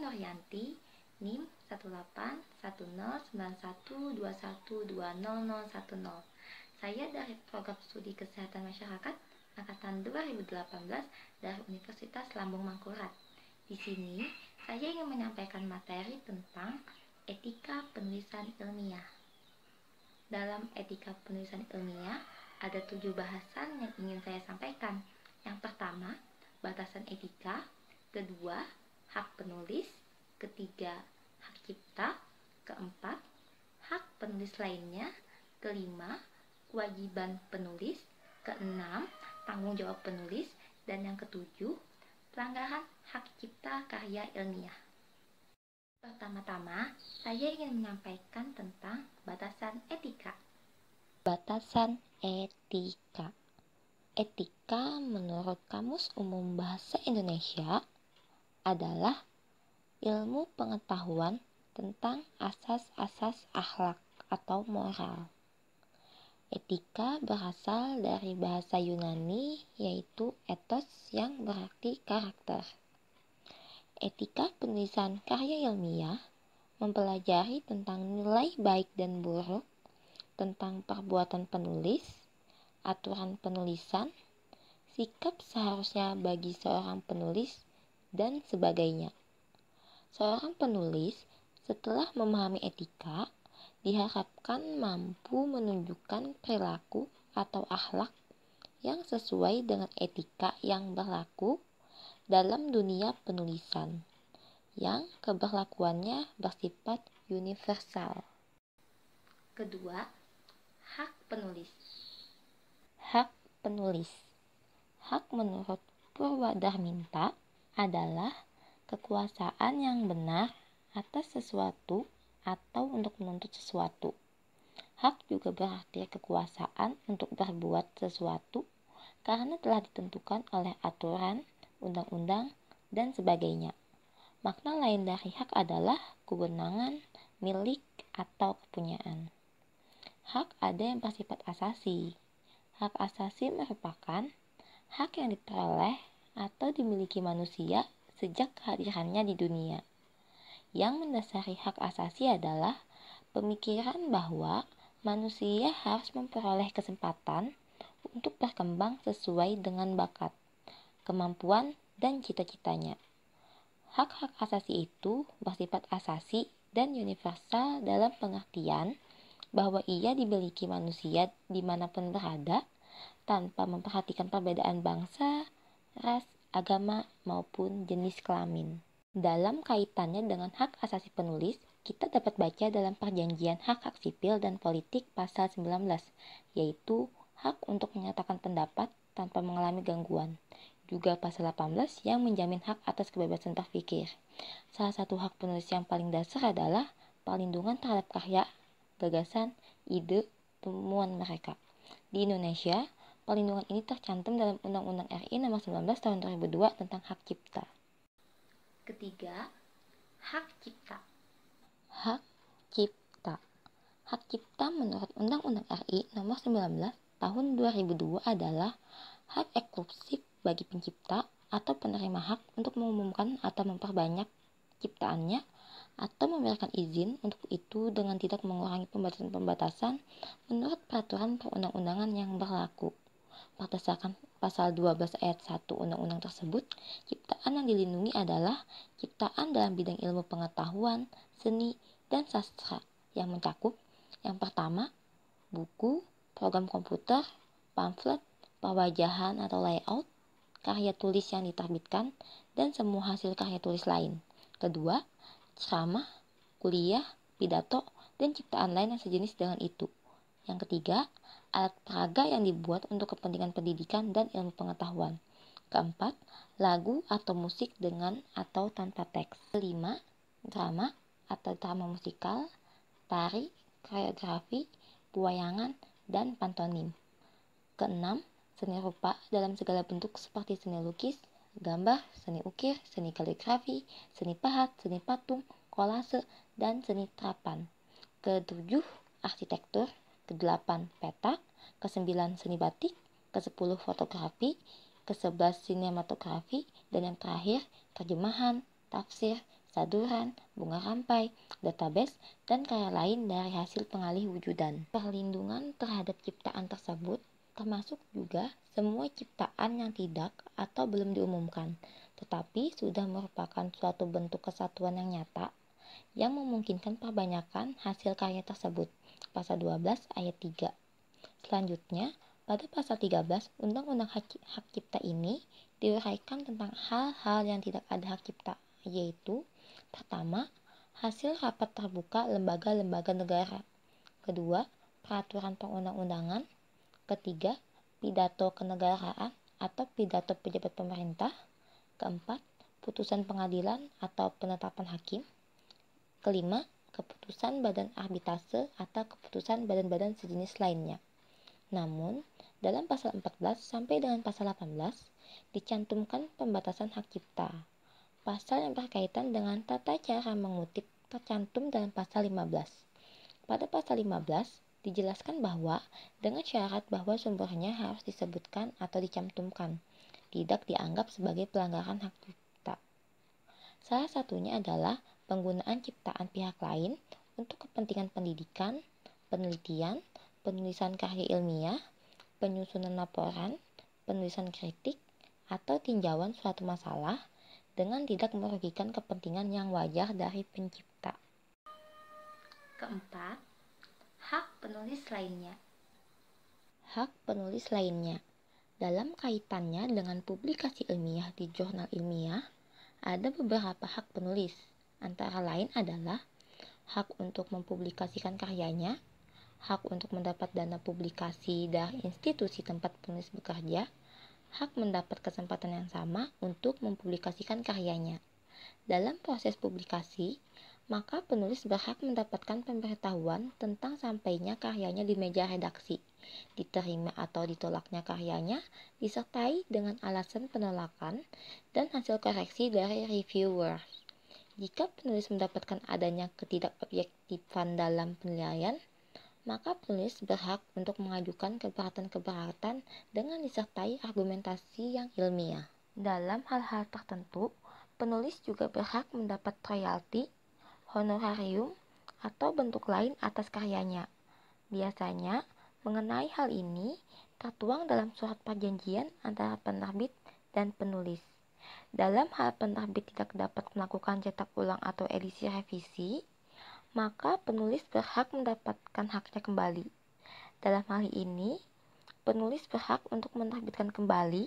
Nuryanti NIM 1810912120010. Saya dari program studi kesehatan masyarakat angkatan 2018 dari Universitas Lambung Mangkurat. Di sini, saya ingin menyampaikan materi tentang etika penulisan ilmiah. Dalam etika penulisan ilmiah, ada tujuh bahasan yang ingin saya sampaikan. Yang pertama, batasan etika. Kedua, hak penulis, ketiga hak cipta, keempat hak penulis lainnya, kelima kewajiban penulis, keenam tanggung jawab penulis, dan yang ketujuh pelanggaran hak cipta karya ilmiah. Pertama-tama, saya ingin menyampaikan tentang batasan etika. Batasan etika. Etika menurut Kamus Umum Bahasa Indonesia adalah ilmu pengetahuan tentang asas-asas akhlak atau moral. Etika berasal dari bahasa Yunani yaitu etos yang berarti karakter. Etika penulisan karya ilmiah mempelajari tentang nilai baik dan buruk, tentang perbuatan penulis, aturan penulisan, sikap seharusnya bagi seorang penulis dan sebagainya. Seorang penulis setelah memahami etika diharapkan mampu menunjukkan perilaku atau akhlak yang sesuai dengan etika yang berlaku dalam dunia penulisan yang keberlakuannya bersifat universal. Kedua, hak penulis. Hak penulis. Hak menurut Purwadarminta minta adalah kekuasaan yang benar atas sesuatu atau untuk menuntut sesuatu. Hak juga berarti kekuasaan untuk berbuat sesuatu karena telah ditentukan oleh aturan, undang-undang, dan sebagainya. Makna lain dari hak adalah kewenangan, milik, atau kepunyaan. Hak ada yang bersifat asasi. Hak asasi merupakan hak yang diperoleh atau dimiliki manusia sejak kehadirannya di dunia. Yang mendasari hak asasi adalah pemikiran bahwa manusia harus memperoleh kesempatan untuk berkembang sesuai dengan bakat, kemampuan, dan cita-citanya. Hak-hak asasi itu bersifat asasi dan universal dalam pengertian bahwa ia dimiliki manusia dimanapun berada tanpa memperhatikan perbedaan bangsa, ras, agama, maupun jenis kelamin. Dalam kaitannya dengan hak asasi penulis, kita dapat baca dalam perjanjian hak-hak sipil dan politik pasal 19, yaitu hak untuk menyatakan pendapat tanpa mengalami gangguan. Juga pasal 18 yang menjamin hak atas kebebasan berpikir. Salah satu hak penulis yang paling dasar adalah perlindungan terhadap karya, gagasan, ide, temuan mereka. Di Indonesia, Perlindungan ini tercantum dalam Undang-Undang RI Nomor 19 Tahun 2002 tentang Hak Cipta. Ketiga, hak cipta. Hak cipta. Hak cipta menurut Undang-Undang RI Nomor 19 Tahun 2002 adalah hak eksklusif bagi pencipta atau penerima hak untuk mengumumkan atau memperbanyak ciptaannya atau memberikan izin untuk itu dengan tidak mengurangi pembatasan-pembatasan menurut peraturan perundang-undangan yang berlaku berdasarkan pasal 12 ayat 1 undang-undang tersebut, ciptaan yang dilindungi adalah ciptaan dalam bidang ilmu pengetahuan, seni, dan sastra yang mencakup yang pertama, buku, program komputer, pamflet, pewajahan atau layout, karya tulis yang diterbitkan, dan semua hasil karya tulis lain. Kedua, ceramah, kuliah, pidato, dan ciptaan lain yang sejenis dengan itu. Yang ketiga, alat peraga yang dibuat untuk kepentingan pendidikan dan ilmu pengetahuan. Keempat, lagu atau musik dengan atau tanpa teks. Kelima, drama atau drama musikal, tari, koreografi, buayangan, dan pantonim. Keenam, seni rupa dalam segala bentuk seperti seni lukis, gambar, seni ukir, seni kaligrafi, seni pahat, seni patung, kolase, dan seni terapan. Ketujuh, arsitektur ke-8 petak, ke-9 seni batik, ke-10 fotografi, ke-11 sinematografi, dan yang terakhir terjemahan, tafsir, saduran, bunga rampai, database, dan karya lain dari hasil pengalih wujudan. Perlindungan terhadap ciptaan tersebut termasuk juga semua ciptaan yang tidak atau belum diumumkan, tetapi sudah merupakan suatu bentuk kesatuan yang nyata yang memungkinkan perbanyakan hasil karya tersebut pasal 12 ayat 3. Selanjutnya, pada pasal 13 Undang-Undang Hak, Cipta ini diuraikan tentang hal-hal yang tidak ada hak cipta, yaitu pertama, hasil rapat terbuka lembaga-lembaga negara. Kedua, peraturan perundang-undangan. Ketiga, pidato kenegaraan atau pidato pejabat pemerintah. Keempat, putusan pengadilan atau penetapan hakim. Kelima, keputusan badan arbitase atau keputusan badan-badan sejenis lainnya. Namun, dalam pasal 14 sampai dengan pasal 18 dicantumkan pembatasan hak cipta. Pasal yang berkaitan dengan tata cara mengutip tercantum dalam pasal 15. Pada pasal 15 dijelaskan bahwa dengan syarat bahwa sumbernya harus disebutkan atau dicantumkan, tidak dianggap sebagai pelanggaran hak cipta. Salah satunya adalah penggunaan ciptaan pihak lain untuk kepentingan pendidikan, penelitian, penulisan karya ilmiah, penyusunan laporan, penulisan kritik, atau tinjauan suatu masalah dengan tidak merugikan kepentingan yang wajar dari pencipta. Keempat, hak penulis lainnya. Hak penulis lainnya dalam kaitannya dengan publikasi ilmiah di jurnal ilmiah, ada beberapa hak penulis antara lain adalah hak untuk mempublikasikan karyanya, hak untuk mendapat dana publikasi dari institusi tempat penulis bekerja, hak mendapat kesempatan yang sama untuk mempublikasikan karyanya. Dalam proses publikasi, maka penulis berhak mendapatkan pemberitahuan tentang sampainya karyanya di meja redaksi, diterima atau ditolaknya karyanya, disertai dengan alasan penolakan dan hasil koreksi dari reviewers. Jika penulis mendapatkan adanya ketidakobjektifan dalam penilaian, maka penulis berhak untuk mengajukan keberatan-keberatan dengan disertai argumentasi yang ilmiah. Dalam hal-hal tertentu, penulis juga berhak mendapat royalti, honorarium, atau bentuk lain atas karyanya. Biasanya, mengenai hal ini tertuang dalam surat perjanjian antara penerbit dan penulis. Dalam hal penerbit tidak dapat melakukan cetak ulang atau edisi revisi, maka penulis berhak mendapatkan haknya kembali. Dalam hal ini, penulis berhak untuk menerbitkan kembali,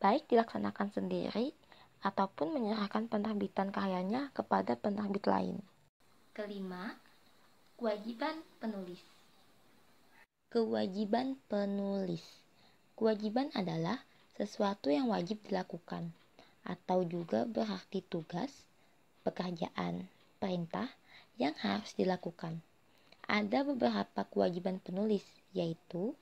baik dilaksanakan sendiri ataupun menyerahkan penerbitan karyanya kepada penerbit lain. Kelima, kewajiban penulis. Kewajiban penulis. Kewajiban adalah sesuatu yang wajib dilakukan atau juga berarti tugas, pekerjaan, perintah yang harus dilakukan. Ada beberapa kewajiban penulis, yaitu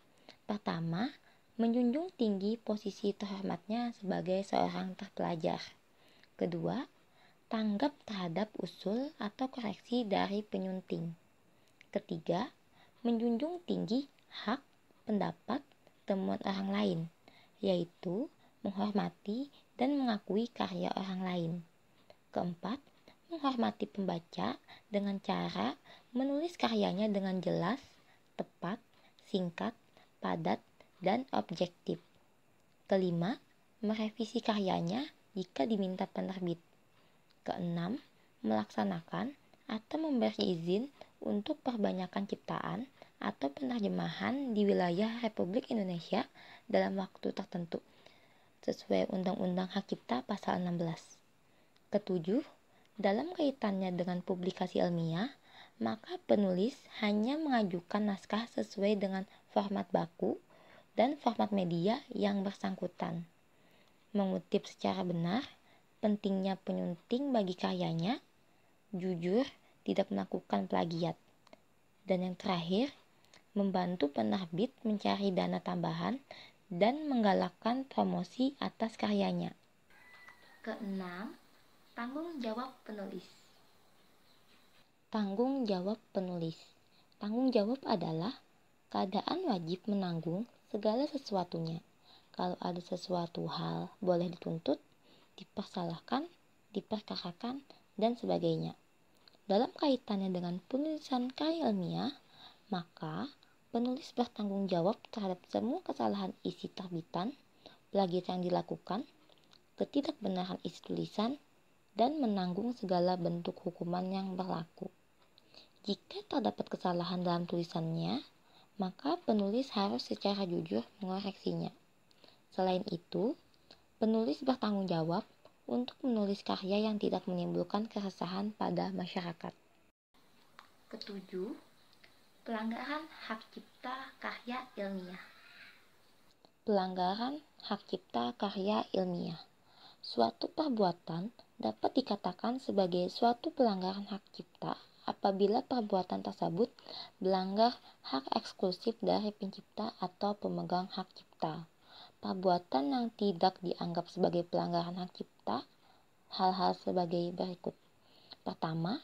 pertama, menjunjung tinggi posisi terhormatnya sebagai seorang terpelajar. Kedua, tanggap terhadap usul atau koreksi dari penyunting. Ketiga, menjunjung tinggi hak pendapat temuan orang lain, yaitu menghormati dan mengakui karya orang lain. Keempat, menghormati pembaca dengan cara menulis karyanya dengan jelas, tepat, singkat, padat, dan objektif. Kelima, merevisi karyanya jika diminta penerbit. Keenam, melaksanakan atau memberi izin untuk perbanyakan ciptaan atau penerjemahan di wilayah Republik Indonesia dalam waktu tertentu sesuai Undang-Undang Hak Cipta pasal 16. Ketujuh, dalam kaitannya dengan publikasi ilmiah, maka penulis hanya mengajukan naskah sesuai dengan format baku dan format media yang bersangkutan. Mengutip secara benar, pentingnya penyunting bagi karyanya, jujur, tidak melakukan plagiat. Dan yang terakhir, membantu penerbit mencari dana tambahan dan menggalakkan promosi atas karyanya. Keenam, tanggung jawab penulis. Tanggung jawab penulis. Tanggung jawab adalah keadaan wajib menanggung segala sesuatunya. Kalau ada sesuatu hal boleh dituntut, dipersalahkan, diperkarakan, dan sebagainya. Dalam kaitannya dengan penulisan karya ilmiah, maka Penulis bertanggung jawab terhadap semua kesalahan isi terbitan, plagiat yang dilakukan, ketidakbenaran isi tulisan, dan menanggung segala bentuk hukuman yang berlaku. Jika terdapat kesalahan dalam tulisannya, maka penulis harus secara jujur mengoreksinya. Selain itu, penulis bertanggung jawab untuk menulis karya yang tidak menimbulkan keresahan pada masyarakat. Ketujuh, Pelanggaran hak cipta karya ilmiah. Pelanggaran hak cipta karya ilmiah. Suatu perbuatan dapat dikatakan sebagai suatu pelanggaran hak cipta apabila perbuatan tersebut melanggar hak eksklusif dari pencipta atau pemegang hak cipta. Perbuatan yang tidak dianggap sebagai pelanggaran hak cipta hal-hal sebagai berikut. Pertama,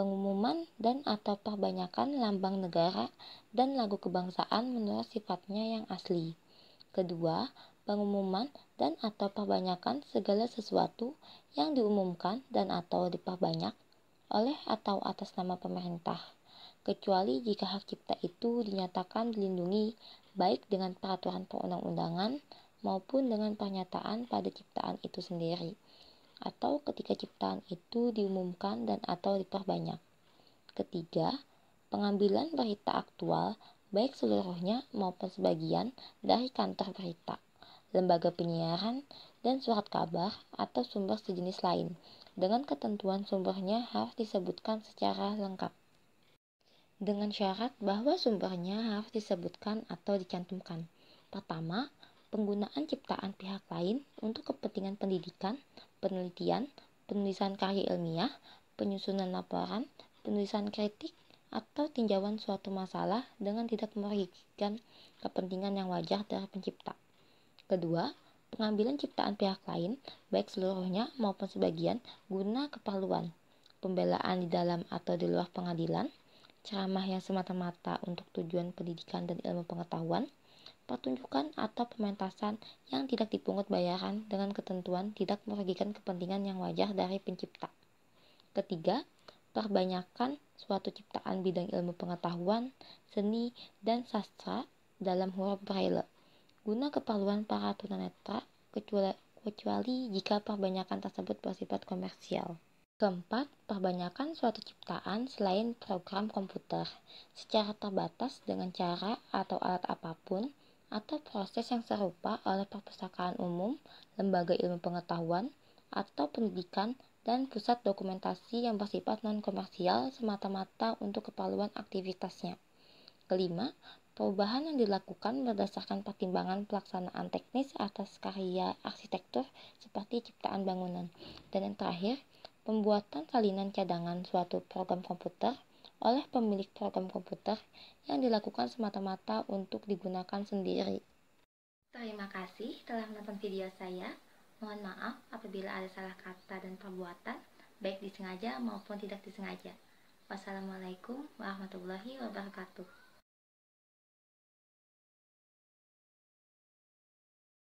pengumuman dan atau perbanyakan lambang negara dan lagu kebangsaan menurut sifatnya yang asli. Kedua, pengumuman dan atau perbanyakan segala sesuatu yang diumumkan dan atau diperbanyak oleh atau atas nama pemerintah, kecuali jika hak cipta itu dinyatakan dilindungi baik dengan peraturan perundang-undangan maupun dengan pernyataan pada ciptaan itu sendiri atau ketika ciptaan itu diumumkan dan atau diperbanyak. Ketiga, pengambilan berita aktual baik seluruhnya maupun sebagian dari kantor berita, lembaga penyiaran, dan surat kabar atau sumber sejenis lain dengan ketentuan sumbernya harus disebutkan secara lengkap. Dengan syarat bahwa sumbernya harus disebutkan atau dicantumkan. Pertama, penggunaan ciptaan pihak lain untuk kepentingan pendidikan, penelitian, penulisan karya ilmiah, penyusunan laporan, penulisan kritik, atau tinjauan suatu masalah dengan tidak merugikan kepentingan yang wajar terhadap pencipta. Kedua, pengambilan ciptaan pihak lain, baik seluruhnya maupun sebagian, guna keperluan, pembelaan di dalam atau di luar pengadilan, ceramah yang semata-mata untuk tujuan pendidikan dan ilmu pengetahuan, pertunjukan atau pementasan yang tidak dipungut bayaran dengan ketentuan tidak merugikan kepentingan yang wajar dari pencipta. Ketiga, perbanyakan suatu ciptaan bidang ilmu pengetahuan, seni, dan sastra dalam huruf braille guna keperluan para tunanetra kecuali, kecuali jika perbanyakan tersebut bersifat komersial. Keempat, perbanyakan suatu ciptaan selain program komputer secara terbatas dengan cara atau alat apapun atau proses yang serupa oleh perpustakaan umum, lembaga ilmu pengetahuan, atau pendidikan dan pusat dokumentasi yang bersifat non-komersial semata-mata untuk keperluan aktivitasnya. Kelima, perubahan yang dilakukan berdasarkan pertimbangan pelaksanaan teknis atas karya arsitektur seperti ciptaan bangunan. Dan yang terakhir, pembuatan salinan cadangan suatu program komputer oleh pemilik program komputer yang dilakukan semata-mata untuk digunakan sendiri. Terima kasih telah menonton video saya. Mohon maaf apabila ada salah kata dan perbuatan, baik disengaja maupun tidak disengaja. Wassalamualaikum warahmatullahi wabarakatuh.